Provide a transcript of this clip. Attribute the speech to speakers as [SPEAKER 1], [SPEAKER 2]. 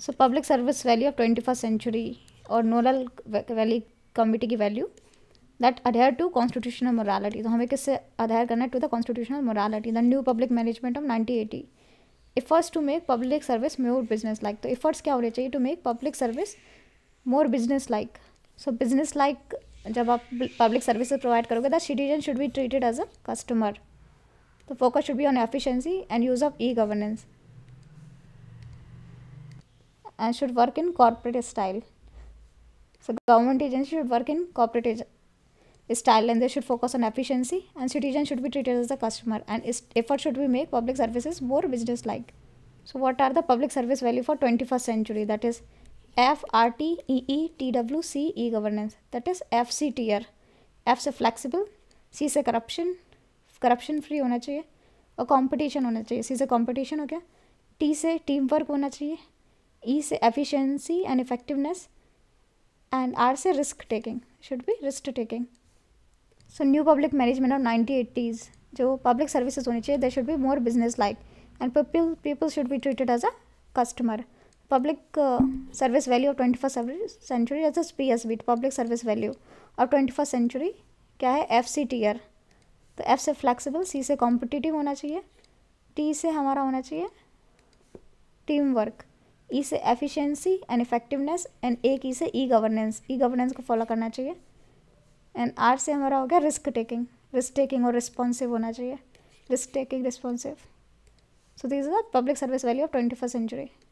[SPEAKER 1] So public service value of twenty first century और नोरल वैली कमिटी की value that adhere to constitutional morality तो हमें किससे अधेयर करना है to the constitutional morality the new public management of nineteen eighty efforts to make public service more business like तो एफर्ट्स क्या होने चाहिए to make public service more business like so business like जब आप public service provide करोगे that citizen should be treated as a customer तो focus should be on efficiency and use of e governance and should work in corporate style. So government agencies should work in corporate style and they should focus on efficiency and citizens should be treated as the customer and effort should be made public services more business like. So what are the public service value for 21st century that is E E T W C E governance that is C T R. F is flexible. C is से Corruption corruption free होना चाहिए A competition होना चाहिए is a competition हो गया T teamwork team होना चाहिए E say efficiency and effectiveness and R say risk taking should be risk taking. So new public management of 1980s जो public services होनी चाहिए there should be more business like and people people should be treated as a customer. Public uh, service value of 21st century as a PSV public service value of 21st century क्या है F C टीयर तो F से flexible C से competitive होना चाहिए T से हमारा होना चाहिए टीम वर्क ई से एफिशिएंसी एंड इफेक्टिवनेस एंड एक ई से ई गवर्नेंस ई गवर्नेंस को फॉलो करना चाहिए एंड आर से हमारा हो गया रिस्क टेकिंग रिस्क टेकिंग और रिस्पॉन्सिव होना चाहिए risk taking responsive so this is the public service value of twenty first century